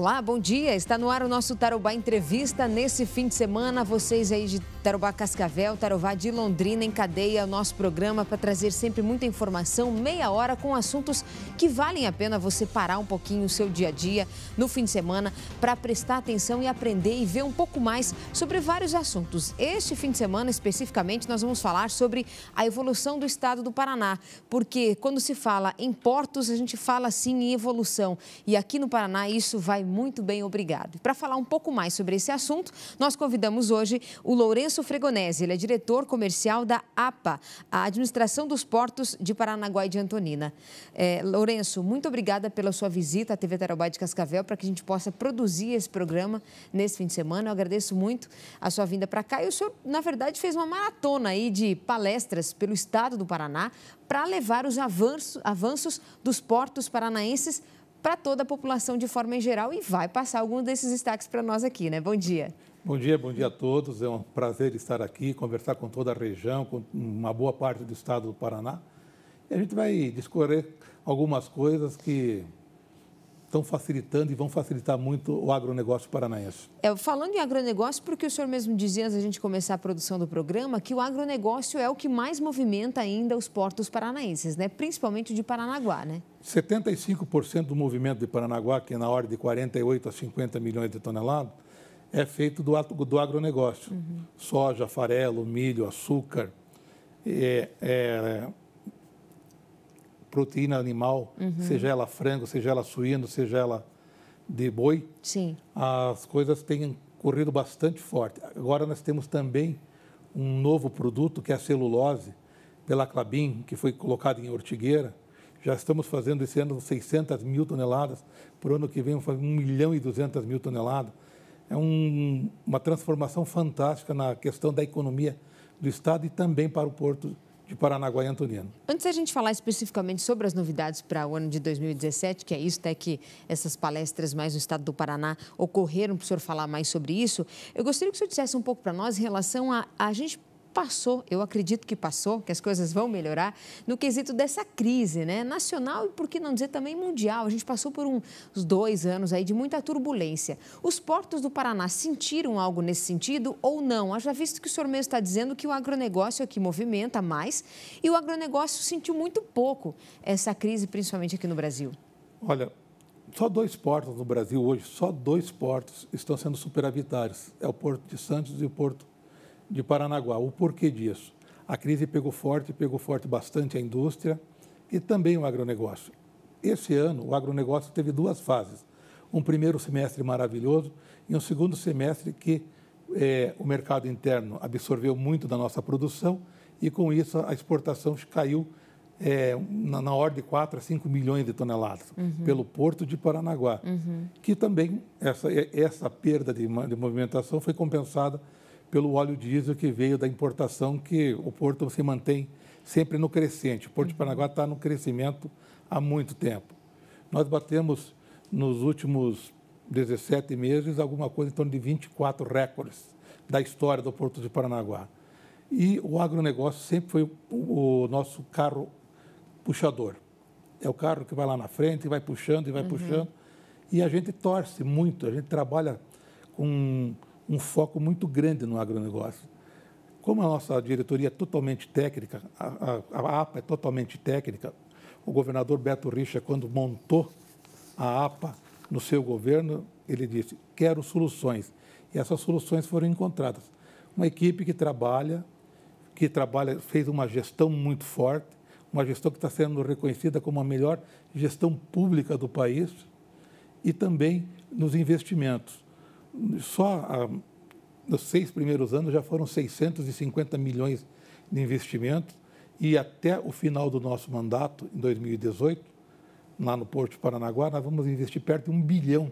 Olá, bom dia. Está no ar o nosso Tarobá Entrevista. Nesse fim de semana, vocês aí de Tarobá Cascavel, Tarobá de Londrina, em cadeia o nosso programa para trazer sempre muita informação, meia hora com assuntos que valem a pena você parar um pouquinho o seu dia a dia no fim de semana para prestar atenção e aprender e ver um pouco mais sobre vários assuntos. Este fim de semana, especificamente, nós vamos falar sobre a evolução do estado do Paraná, porque quando se fala em portos, a gente fala sim em evolução. E aqui no Paraná isso vai muito bem, obrigado. Para falar um pouco mais sobre esse assunto, nós convidamos hoje o Lourenço Fregonese, ele é diretor comercial da APA, a Administração dos Portos de Paranaguá e de Antonina. É, Lourenço, muito obrigada pela sua visita à TV Tarobá de Cascavel, para que a gente possa produzir esse programa nesse fim de semana. Eu agradeço muito a sua vinda para cá e o senhor, na verdade, fez uma maratona aí de palestras pelo estado do Paraná para levar os avanços, avanços dos portos paranaenses para toda a população de forma em geral e vai passar alguns desses destaques para nós aqui, né? Bom dia. Bom dia, bom dia a todos. É um prazer estar aqui, conversar com toda a região, com uma boa parte do estado do Paraná. E a gente vai discorrer algumas coisas que estão facilitando e vão facilitar muito o agronegócio paranaense. É, falando em agronegócio, porque o senhor mesmo dizia antes da gente começar a produção do programa que o agronegócio é o que mais movimenta ainda os portos paranaenses, né? principalmente de Paranaguá, né? 75% do movimento de Paranaguá, que é na ordem de 48 a 50 milhões de toneladas, é feito do, do agronegócio. Uhum. Soja, farelo, milho, açúcar, é, é, proteína animal, uhum. seja ela frango, seja ela suíno, seja ela de boi, Sim. as coisas têm corrido bastante forte. Agora nós temos também um novo produto que é a celulose pela Clabin, que foi colocada em ortigueira. Já estamos fazendo esse ano 600 mil toneladas, por ano que vem vamos fazer 1 milhão e 200 mil toneladas. É um, uma transformação fantástica na questão da economia do Estado e também para o Porto de Paranaguá e Antonino. Antes da gente falar especificamente sobre as novidades para o ano de 2017, que é isso, até né, que essas palestras mais no estado do Paraná ocorreram, para o senhor falar mais sobre isso, eu gostaria que o senhor dissesse um pouco para nós em relação a a gente passou, eu acredito que passou, que as coisas vão melhorar, no quesito dessa crise, né? Nacional e, por que não dizer, também mundial. A gente passou por um, uns dois anos aí de muita turbulência. Os portos do Paraná sentiram algo nesse sentido ou não? Haja visto que o senhor mesmo está dizendo que o agronegócio aqui é movimenta mais e o agronegócio sentiu muito pouco essa crise, principalmente aqui no Brasil. Olha, só dois portos no Brasil hoje, só dois portos estão sendo superavitários. É o Porto de Santos e o Porto de Paranaguá. O porquê disso? A crise pegou forte, pegou forte bastante a indústria e também o agronegócio. Esse ano, o agronegócio teve duas fases. Um primeiro semestre maravilhoso e um segundo semestre que é, o mercado interno absorveu muito da nossa produção e, com isso, a exportação caiu é, na, na, ordem de 4 a 5 milhões de toneladas uhum. pelo porto de Paranaguá, uhum. que também essa, essa perda de, de movimentação foi compensada pelo óleo diesel que veio da importação, que o porto se mantém sempre no crescente. O Porto de uhum. Paranaguá está no crescimento há muito tempo. Nós batemos, nos últimos 17 meses, alguma coisa em torno de 24 recordes da história do Porto de Paranaguá. E o agronegócio sempre foi o nosso carro puxador. É o carro que vai lá na frente, vai puxando e vai uhum. puxando. E a gente torce muito, a gente trabalha com um foco muito grande no agronegócio. Como a nossa diretoria é totalmente técnica, a, a, a APA é totalmente técnica, o governador Beto Richa, quando montou a APA no seu governo, ele disse: quero soluções. E essas soluções foram encontradas. Uma equipe que trabalha, que trabalha, fez uma gestão muito forte, uma gestão que está sendo reconhecida como a melhor gestão pública do país, e também nos investimentos só a, nos seis primeiros anos já foram 650 milhões de investimentos e até o final do nosso mandato, em 2018, lá no Porto de Paranaguá, nós vamos investir perto de um bilhão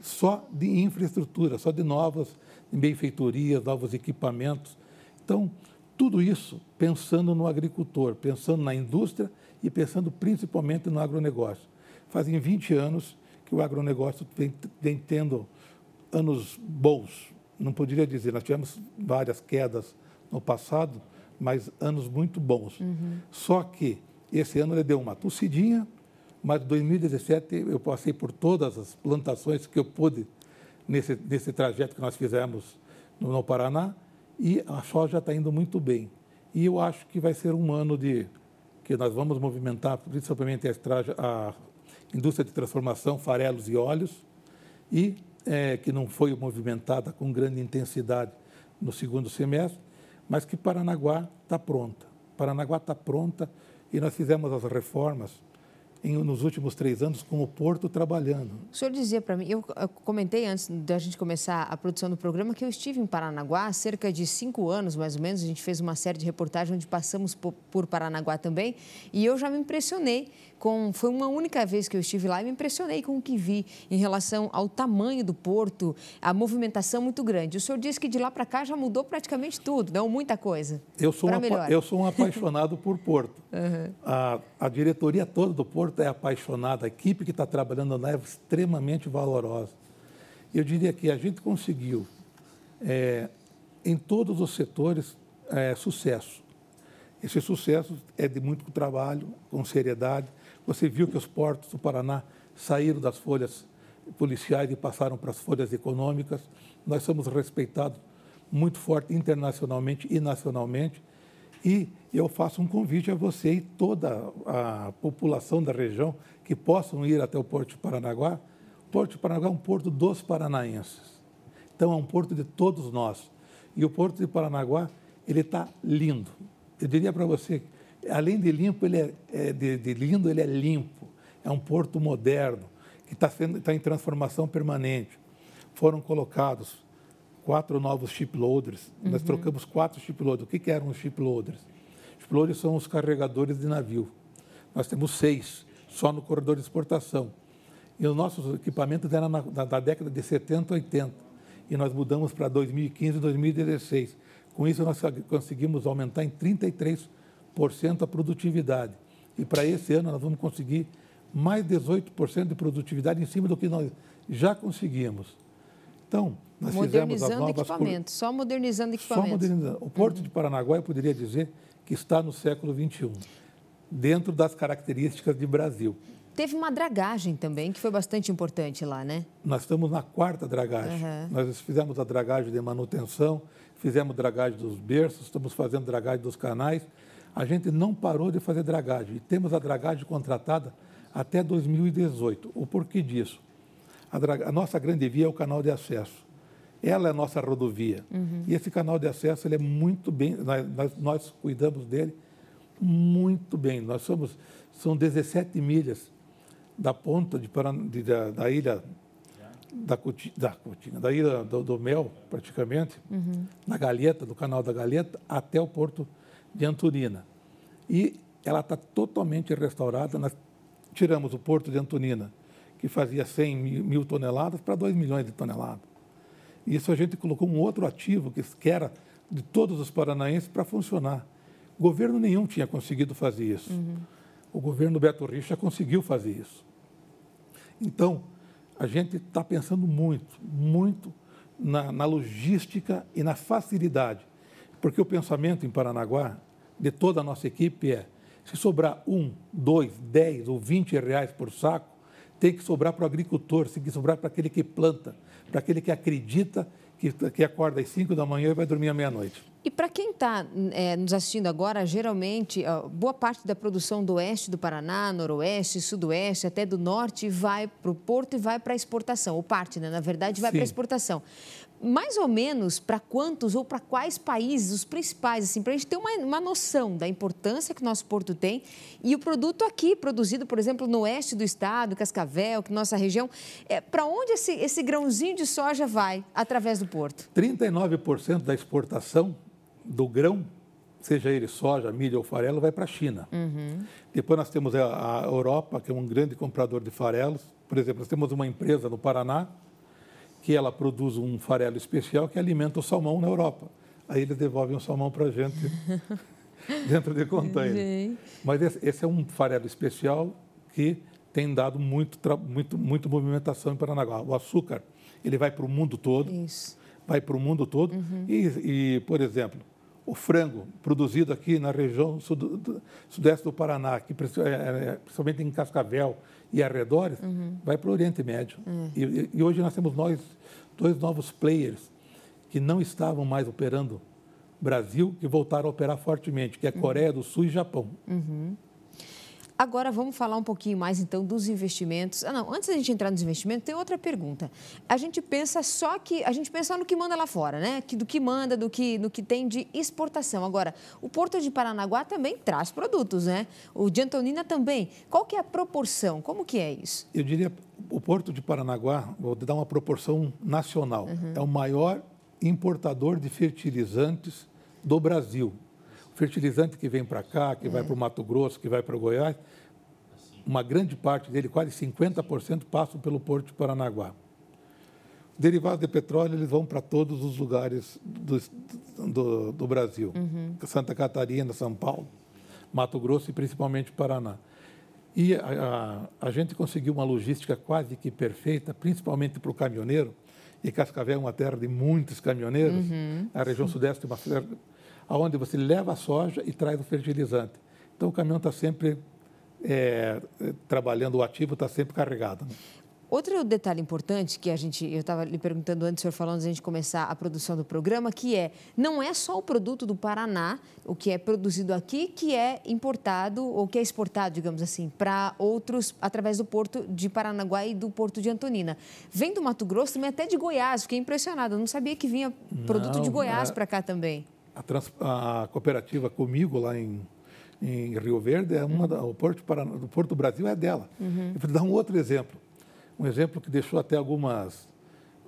só de infraestrutura, só de novas benfeitorias, novos equipamentos. Então, tudo isso pensando no agricultor, pensando na indústria e pensando principalmente no agronegócio. Fazem 20 anos que o agronegócio vem, vem tendo anos bons, não poderia dizer, nós tivemos várias quedas no passado, mas anos muito bons. Uhum. Só que esse ano ele deu uma tossidinha, mas 2017 eu passei por todas as plantações que eu pude nesse, nesse trajeto que nós fizemos no, no Paraná e a soja está indo muito bem. E eu acho que vai ser um ano de que nós vamos movimentar principalmente a, estraja, a indústria de transformação, farelos e óleos e é, que não foi movimentada com grande intensidade no segundo semestre, mas que Paranaguá está pronta. Paranaguá está pronta e nós fizemos as reformas em, nos últimos três anos com o Porto trabalhando. O senhor dizia para mim, eu, eu comentei antes da gente começar a produção do programa que eu estive em Paranaguá há cerca de cinco anos, mais ou menos. A gente fez uma série de reportagens onde passamos por, por Paranaguá também e eu já me impressionei com, foi uma única vez que eu estive lá e me impressionei com o que vi em relação ao tamanho do porto, a movimentação muito grande. O senhor disse que de lá para cá já mudou praticamente tudo, não muita coisa. Eu sou, um, eu sou um apaixonado por porto. Uhum. A, a diretoria toda do porto é apaixonada, a equipe que está trabalhando lá é extremamente valorosa. Eu diria que a gente conseguiu, é, em todos os setores, é, sucesso. Esse sucesso é de muito trabalho, com seriedade. Você viu que os portos do Paraná saíram das folhas policiais e passaram para as folhas econômicas. Nós somos respeitados muito forte internacionalmente e nacionalmente. E eu faço um convite a você e toda a população da região que possam ir até o Porto de Paranaguá. O Porto de Paranaguá é um porto dos paranaenses. Então, é um porto de todos nós. E o Porto de Paranaguá, ele está lindo. Eu diria para você, além de limpo, ele é, é de, de, lindo, ele é limpo. É um porto moderno, que está tá em transformação permanente. Foram colocados quatro novos chip loaders. Uhum. Nós trocamos quatro chip loaders. O que, que eram os chip loaders? Chip loaders são os carregadores de navio. Nós temos seis, só no corredor de exportação. E os nossos equipamentos eram na, na, da década de 70, 80. E nós mudamos para 2015, 2016. Com isso, nós conseguimos aumentar em 33% a produtividade. E para esse ano, nós vamos conseguir mais 18% de produtividade em cima do que nós já conseguimos. Então, nós fizemos as novas... equipamento, só modernizando equipamento. Só modernizando. O Porto uhum. de Paranaguá, eu poderia dizer que está no século XXI, dentro das características de Brasil. Teve uma dragagem também, que foi bastante importante lá, né? Nós estamos na quarta dragagem. Uhum. Nós fizemos a dragagem de manutenção, fizemos dragagem dos berços, estamos fazendo dragagem dos canais. A gente não parou de fazer dragagem e temos a dragagem contratada até 2018. O porquê disso? a, a, nossa grande via é o canal de acesso. Ela é a nossa rodovia. Uhum. E esse canal de acesso ele é muito bem, nós, nós cuidamos dele muito bem. Nós somos, são 17 milhas da ponta de, de da, da, ilha da da, da ilha do, do Mel, praticamente, uhum. da Galheta, do canal da Galheta, até o porto de Antonina. E ela está totalmente restaurada. Nós tiramos o porto de Antonina, que fazia 100 mil, toneladas para 2 milhões de toneladas. E isso a gente colocou um outro ativo que, que era de todos os paranaenses para funcionar. Governo nenhum tinha conseguido fazer isso. Uhum. O governo Beto Richa conseguiu fazer isso. Então, a gente está pensando muito, muito na, na, logística e na facilidade. Porque o pensamento em Paranaguá, de toda a nossa equipe, é se sobrar um, dois, dez ou vinte reais por saco, tem que sobrar para o agricultor, tem que sobrar para aquele que planta, para aquele que acredita que, que acorda às 5 da manhã e vai dormir à meia-noite. E para quem está é, nos assistindo agora, geralmente, boa parte da produção do oeste do Paraná, noroeste, sudoeste, até do norte, vai para o porto e vai para exportação. Ou parte, né? na verdade, vai para exportação. Mais ou menos para quantos ou para quais países, os principais, assim, para a gente ter uma, uma noção da importância que o nosso porto tem e o produto aqui, produzido, por exemplo, no oeste do estado, Cascavel, que nossa região, é, para onde esse, esse grãozinho de soja vai através do porto? 39% da exportação do grão, seja ele soja, milho ou farelo, vai para a China. Uhum. Depois nós temos a, Europa, que é um grande comprador de farelos. Por exemplo, nós temos uma empresa no Paraná que ela produz um farelo especial que alimenta o salmão na Europa. Aí eles devolvem o salmão para a gente dentro de contêiner. Mas esse, esse, é um farelo especial que tem dado muito, muito, muito movimentação em Paranaguá. O açúcar, ele vai para o mundo todo, Isso. vai para o mundo todo. Uhum. E, e, por exemplo, o frango produzido aqui na região sud sudeste do Paraná, que é, é, é, principalmente em Cascavel e arredores, uhum. vai para o Oriente Médio. Uhum. E, e, hoje nós temos nós dois novos players que não estavam mais operando Brasil e voltaram a operar fortemente, que é uhum. Coreia do Sul e Japão. Uhum. Agora vamos falar um pouquinho mais então dos investimentos. Ah, não, antes da gente entrar nos investimentos, tem outra pergunta. A gente pensa só que a gente pensa no que manda lá fora, né? Que do que manda, do que no que tem de exportação. Agora, o Porto de Paranaguá também traz produtos, né? O de Antonina também. Qual que é a proporção? Como que é isso? Eu diria o Porto de Paranaguá, vou dar uma proporção nacional. Uhum. É o maior importador de fertilizantes do Brasil fertilizante que vem para cá, que vai é. para o Mato Grosso, que vai para o Goiás, uma grande parte dele, quase 50%, passam pelo Porto de Paranaguá. Derivados de petróleo, eles vão para todos os lugares do, do, do Brasil. Uhum. Santa Catarina, São Paulo, Mato Grosso e principalmente Paraná. E a, a, a gente conseguiu uma logística quase que perfeita, principalmente para o caminhoneiro, e Cascavel é uma terra de muitos caminhoneiros, uhum. a região sudeste é uma terra onde você leva a soja e traz o fertilizante. Então, o caminhão está sempre é, trabalhando, o ativo está sempre carregado. Né? Outro detalhe importante que a gente, eu estava lhe perguntando antes, o senhor falando antes de a gente começar a produção do programa, que é, não é só o produto do Paraná, o que é produzido aqui, que é importado ou que é exportado, digamos assim, para outros, através do porto de Paranaguá e do porto de Antonina. Vem do Mato Grosso, também até de Goiás, fiquei impressionada, não sabia que vinha produto não, de Goiás é para cá também. A, trans, a cooperativa comigo lá em em Rio Verde, é uma uhum. da, o Porto, do Porto Brasil é dela. Uhum. Eu vou dar um outro exemplo um exemplo que deixou até algumas.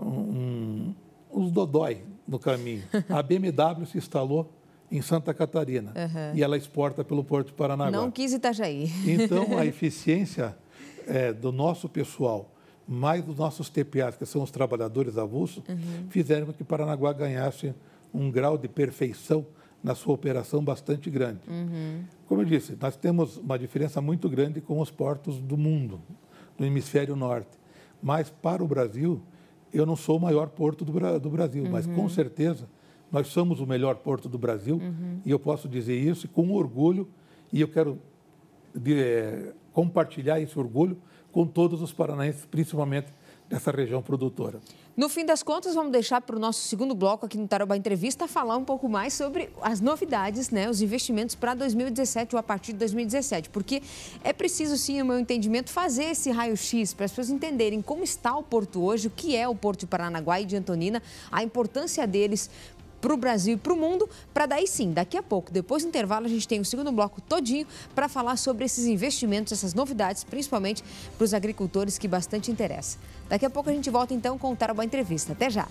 Um, os dodói no caminho. A BMW se instalou em Santa Catarina uhum. e ela exporta pelo Porto de Paranaguá. Não quis Itajaí. Então, a eficiência é, do nosso pessoal, mais dos nossos TPAs, que são os trabalhadores avulsos, uhum. fizeram com que Paranaguá ganhasse um grau de perfeição na sua operação bastante grande. Uhum. Como eu disse, nós temos uma diferença muito grande com os portos do mundo, do hemisfério norte mas para o Brasil, eu não sou o maior porto do, do Brasil, uhum. mas com uhum. certeza nós somos o melhor porto do Brasil uhum. e eu posso dizer isso com orgulho e eu quero de, é, compartilhar esse orgulho com todos os paranaenses, principalmente dessa região produtora. No fim das contas, vamos deixar para o nosso segundo bloco aqui no Taroba Entrevista falar um pouco mais sobre as novidades, né, os investimentos para 2017 ou a partir de 2017, porque é preciso, sim, no meu entendimento, fazer esse raio-x para as pessoas entenderem como está o porto hoje, o que é o Porto de Paranaguá e de Antonina, a importância deles para o Brasil e para o mundo, para daí sim, daqui a pouco, depois do intervalo, a gente tem o segundo bloco todinho para falar sobre esses investimentos, essas novidades, principalmente para os agricultores que bastante interessa. Daqui a pouco a gente volta então contar uma Entrevista. Até já!